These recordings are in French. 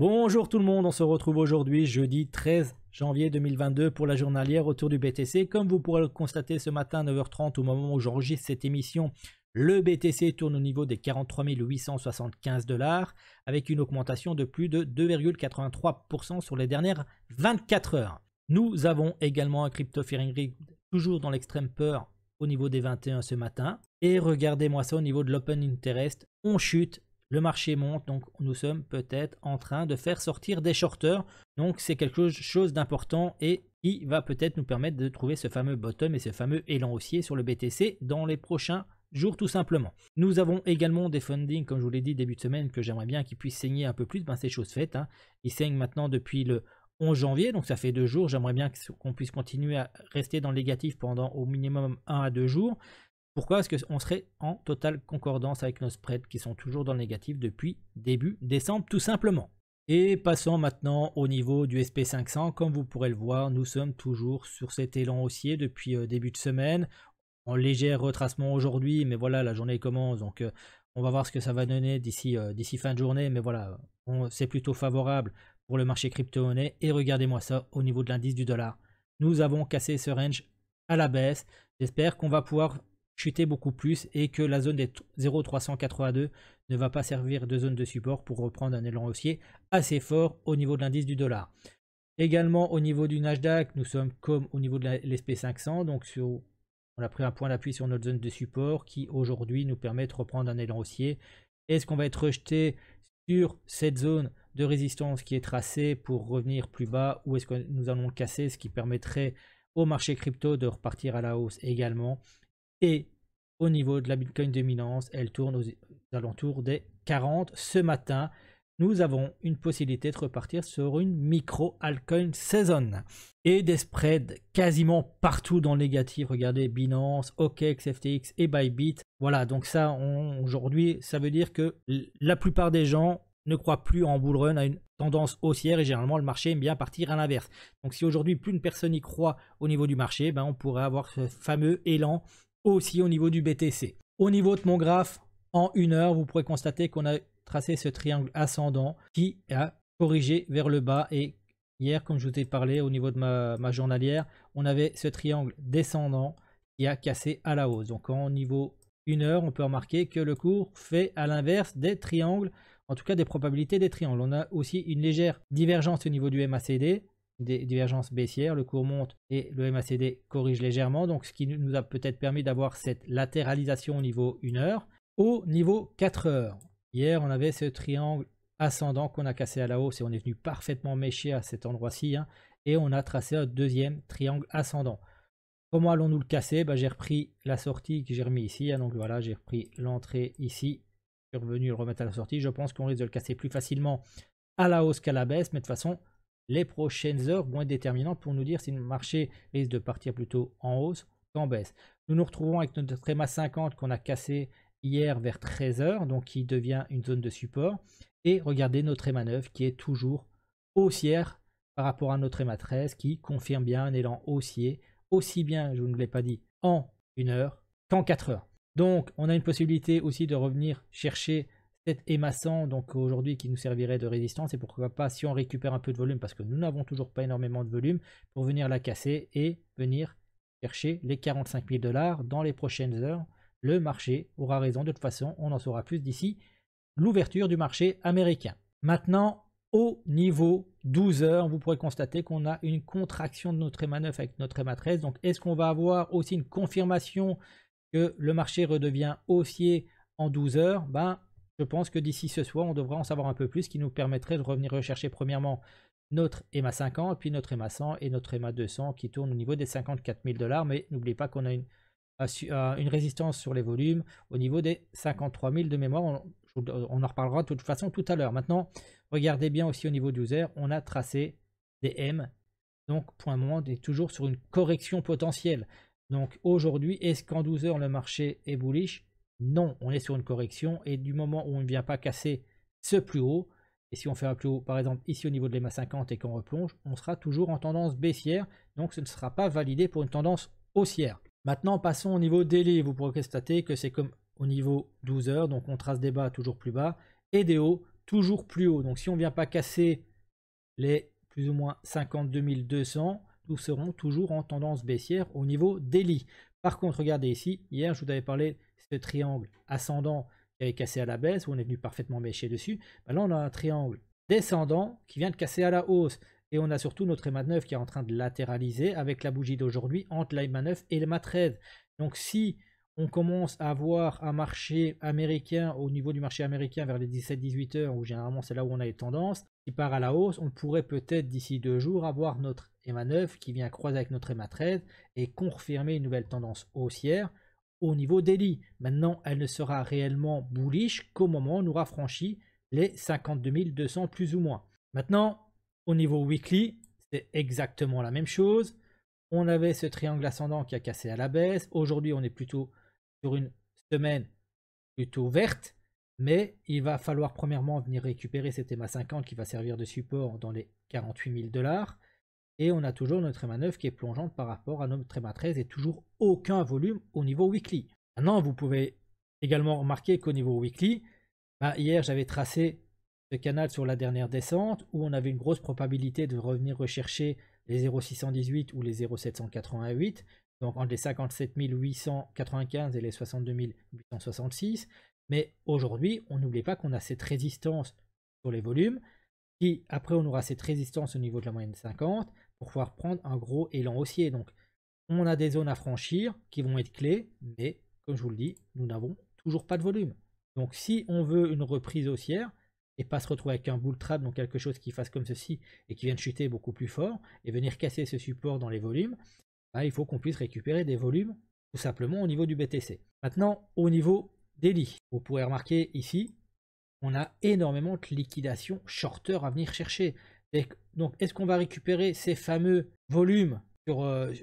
Bonjour tout le monde, on se retrouve aujourd'hui jeudi 13 janvier 2022 pour la journalière autour du BTC. Comme vous pourrez le constater ce matin à 9h30 au moment où j'enregistre cette émission, le BTC tourne au niveau des 43 875 dollars avec une augmentation de plus de 2,83% sur les dernières 24 heures. Nous avons également un crypto fearing rig toujours dans l'extrême peur au niveau des 21 ce matin. Et regardez-moi ça au niveau de l'open interest, on chute le marché monte, donc nous sommes peut-être en train de faire sortir des shorters. Donc c'est quelque chose d'important et qui va peut-être nous permettre de trouver ce fameux bottom et ce fameux élan haussier sur le BTC dans les prochains jours tout simplement. Nous avons également des fundings, comme je vous l'ai dit début de semaine, que j'aimerais bien qu'ils puissent saigner un peu plus, ben c'est chose faite. Hein. Ils saignent maintenant depuis le 11 janvier, donc ça fait deux jours. J'aimerais bien qu'on puisse continuer à rester dans le négatif pendant au minimum un à deux jours. Pourquoi Parce qu'on serait en totale concordance avec nos spreads qui sont toujours dans le négatif depuis début décembre tout simplement. Et passons maintenant au niveau du SP500. Comme vous pourrez le voir, nous sommes toujours sur cet élan haussier depuis euh, début de semaine. En léger retracement aujourd'hui, mais voilà, la journée commence. Donc euh, on va voir ce que ça va donner d'ici euh, fin de journée. Mais voilà, c'est plutôt favorable pour le marché crypto-monnaie. Et regardez-moi ça au niveau de l'indice du dollar. Nous avons cassé ce range à la baisse. J'espère qu'on va pouvoir chuter beaucoup plus et que la zone des 0,382 ne va pas servir de zone de support pour reprendre un élan haussier assez fort au niveau de l'indice du dollar. Également au niveau du Nasdaq, nous sommes comme au niveau de l'SP500, donc on a pris un point d'appui sur notre zone de support qui aujourd'hui nous permet de reprendre un élan haussier. Est-ce qu'on va être rejeté sur cette zone de résistance qui est tracée pour revenir plus bas ou est-ce que nous allons le casser, ce qui permettrait au marché crypto de repartir à la hausse également et au niveau de la Bitcoin dominance, elle tourne aux alentours des 40. Ce matin, nous avons une possibilité de repartir sur une micro altcoin saison. et des spreads quasiment partout dans le négatif. Regardez Binance, OKX, e FTX et Bybit. Voilà, donc ça aujourd'hui, ça veut dire que la plupart des gens ne croient plus en bull run à une tendance haussière et généralement le marché aime bien partir à l'inverse. Donc si aujourd'hui plus une personne y croit au niveau du marché, ben, on pourrait avoir ce fameux élan aussi au niveau du BTC. Au niveau de mon graphe, en une heure, vous pourrez constater qu'on a tracé ce triangle ascendant qui a corrigé vers le bas et hier, comme je vous ai parlé au niveau de ma, journalière, on avait ce triangle descendant qui a cassé à la hausse. Donc en niveau une heure, on peut remarquer que le cours fait à l'inverse des triangles, en tout cas des probabilités des triangles. On a aussi une légère divergence au niveau du MACD des divergences baissières, le cours monte et le MACD corrige légèrement, donc ce qui nous a peut-être permis d'avoir cette latéralisation au niveau 1 heure, au niveau 4 heures. Hier, on avait ce triangle ascendant qu'on a cassé à la hausse et on est venu parfaitement mécher à cet endroit-ci, hein, et on a tracé un deuxième triangle ascendant. Comment allons-nous le casser bah, J'ai repris la sortie que j'ai remis ici, hein, donc voilà, j'ai repris l'entrée ici, je suis revenu le remettre à la sortie, je pense qu'on risque de le casser plus facilement à la hausse qu'à la baisse, mais de toute façon, les prochaines heures vont être déterminantes pour nous dire si le marché risque de partir plutôt en hausse qu'en baisse. Nous nous retrouvons avec notre EMA 50 qu'on a cassé hier vers 13h, donc qui devient une zone de support. Et regardez notre EMA 9 qui est toujours haussière par rapport à notre EMA 13 qui confirme bien un élan haussier, aussi bien, je ne l'ai pas dit, en 1 heure qu'en 4 heures. Donc on a une possibilité aussi de revenir chercher peut-être donc aujourd'hui qui nous servirait de résistance et pourquoi pas si on récupère un peu de volume parce que nous n'avons toujours pas énormément de volume pour venir la casser et venir chercher les 45 000 dollars dans les prochaines heures. Le marché aura raison de toute façon, on en saura plus d'ici l'ouverture du marché américain. Maintenant, au niveau 12 heures, vous pourrez constater qu'on a une contraction de notre EMA 9 avec notre EMA 13. Donc, est-ce qu'on va avoir aussi une confirmation que le marché redevient haussier en 12 heures Ben, je pense que d'ici ce soir, on devrait en savoir un peu plus, qui nous permettrait de revenir rechercher premièrement notre EMA 50, puis notre EMA 100 et notre EMA 200 qui tourne au niveau des 54 000 dollars. Mais n'oubliez pas qu'on a une, résistance sur les volumes au niveau des 53 000 de mémoire. On, en reparlera de toute façon tout à l'heure. Maintenant, regardez bien aussi au niveau 12 user, on a tracé des M. Donc, point moins et toujours sur une correction potentielle. Donc, aujourd'hui, est-ce qu'en 12 heures, le marché est bullish non, on est sur une correction et du moment où on ne vient pas casser ce plus haut, et si on fait un plus haut par exemple ici au niveau de l'EMA 50 et qu'on replonge, on sera toujours en tendance baissière, donc ce ne sera pas validé pour une tendance haussière. Maintenant passons au niveau daily, vous pourrez constater que c'est comme au niveau 12 heures, donc on trace des bas toujours plus bas et des hauts toujours plus haut. Donc si on ne vient pas casser les plus ou moins 52 200, nous serons toujours en tendance baissière au niveau daily. Par contre, regardez ici, hier je vous avais parlé de ce triangle ascendant qui avait cassé à la baisse, où on est venu parfaitement mécher dessus. Bah, là, on a un triangle descendant qui vient de casser à la hausse. Et on a surtout notre EMA 9 qui est en train de latéraliser avec la bougie d'aujourd'hui entre l'EMA 9 et l'EMA 13. Donc si on commence à avoir un marché américain au niveau du marché américain vers les 17-18 heures où généralement c'est là où on a les tendances qui part à la hausse, on pourrait peut-être d'ici deux jours avoir notre EMA 9 qui vient croiser avec notre EMA 13 et confirmer une nouvelle tendance haussière au niveau daily. Maintenant, elle ne sera réellement bullish qu'au moment où on aura franchi les 52 200 plus ou moins. Maintenant, au niveau weekly, c'est exactement la même chose. On avait ce triangle ascendant qui a cassé à la baisse. Aujourd'hui, on est plutôt sur une semaine plutôt verte, mais il va falloir premièrement venir récupérer cet EMA 50 qui va servir de support dans les 48 000 dollars. Et on a toujours notre EMA 9 qui est plongeante par rapport à notre EMA 13 et toujours aucun volume au niveau weekly. Maintenant, vous pouvez également remarquer qu'au niveau weekly, bah, hier j'avais tracé ce canal sur la dernière descente où on avait une grosse probabilité de revenir rechercher les 0,618 ou les 0,788 donc entre les 57 895 et les 62 866. Mais aujourd'hui, on n'oublie pas qu'on a cette résistance sur les volumes, qui après on aura cette résistance au niveau de la moyenne 50 pour pouvoir prendre un gros élan haussier. Donc on a des zones à franchir qui vont être clés, mais comme je vous le dis, nous n'avons toujours pas de volume. Donc si on veut une reprise haussière et pas se retrouver avec un bull trap, donc quelque chose qui fasse comme ceci et qui vient de chuter beaucoup plus fort et venir casser ce support dans les volumes, ah, il faut qu'on puisse récupérer des volumes tout simplement au niveau du BTC. Maintenant, au niveau des lits, vous pouvez remarquer ici, on a énormément de liquidations shorter à venir chercher. donc, est-ce qu'on va récupérer ces fameux volumes euh,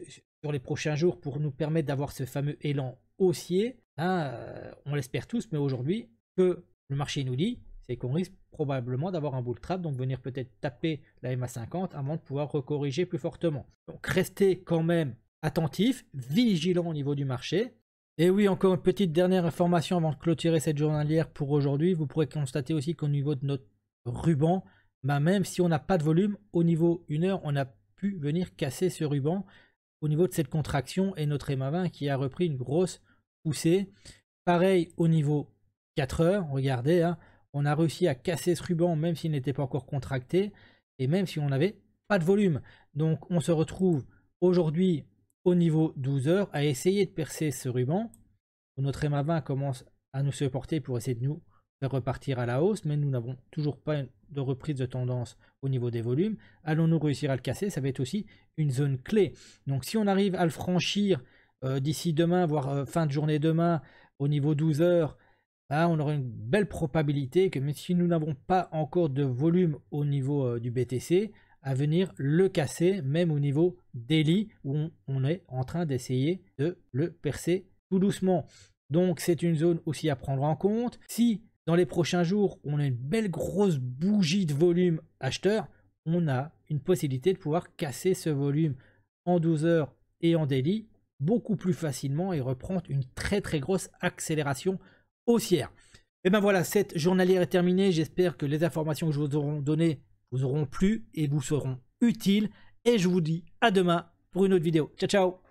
sur, les prochains jours pour nous permettre d'avoir ce fameux élan haussier ben, euh, On l'espère tous, mais aujourd'hui, que le marché nous dit, c'est qu'on risque probablement d'avoir un bull trap, donc venir peut-être taper la MA50 avant de pouvoir recorriger plus fortement. Donc, rester quand même attentif, vigilant au niveau du marché. Et oui, encore une petite dernière information avant de clôturer cette journalière pour aujourd'hui. Vous pourrez constater aussi qu'au niveau de notre ruban, ben même si on n'a pas de volume, au niveau 1 heure, on a pu venir casser ce ruban au niveau de cette contraction et notre EMA 20 qui a repris une grosse poussée. Pareil au niveau 4 heures, regardez, hein, on a réussi à casser ce ruban même s'il n'était pas encore contracté et même si on n'avait pas de volume. Donc on se retrouve aujourd'hui au niveau 12 heures à essayer de percer ce ruban. Notre MA20 commence à nous supporter pour essayer de nous faire repartir à la hausse, mais nous n'avons toujours pas de reprise de tendance au niveau des volumes. Allons-nous réussir à le casser Ça va être aussi une zone clé. Donc si on arrive à le franchir euh, d'ici demain, voire euh, fin de journée demain, au niveau 12 heures, bah, on aura une belle probabilité que même si nous n'avons pas encore de volume au niveau euh, du BTC, venir le casser, même au niveau daily où on, est en train d'essayer de le percer tout doucement. Donc c'est une zone aussi à prendre en compte. Si dans les prochains jours, on a une belle grosse bougie de volume acheteur, on a une possibilité de pouvoir casser ce volume en 12 heures et en daily beaucoup plus facilement et reprendre une très très grosse accélération haussière. Et eh ben voilà, cette journalière est terminée. J'espère que les informations que je vous auront données auront plu et vous seront utiles. Et je vous dis à demain pour une autre vidéo. Ciao, ciao